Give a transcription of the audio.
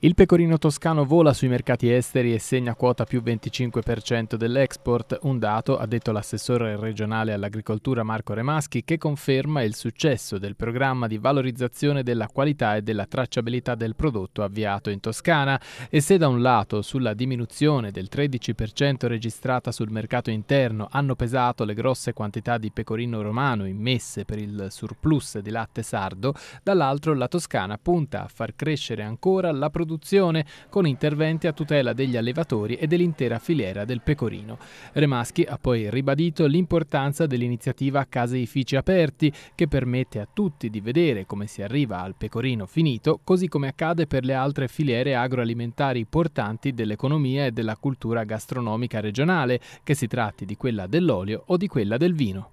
Il pecorino toscano vola sui mercati esteri e segna quota più 25% dell'export, un dato, ha detto l'assessore regionale all'agricoltura Marco Remaschi, che conferma il successo del programma di valorizzazione della qualità e della tracciabilità del prodotto avviato in Toscana e se da un lato sulla diminuzione del 13% registrata sul mercato interno hanno pesato le grosse quantità di pecorino romano immesse per il surplus di latte sardo, dall'altro la Toscana punta a far crescere ancora la produzione produzione, con interventi a tutela degli allevatori e dell'intera filiera del pecorino. Remaschi ha poi ribadito l'importanza dell'iniziativa Caseifici Aperti, che permette a tutti di vedere come si arriva al pecorino finito, così come accade per le altre filiere agroalimentari portanti dell'economia e della cultura gastronomica regionale, che si tratti di quella dell'olio o di quella del vino.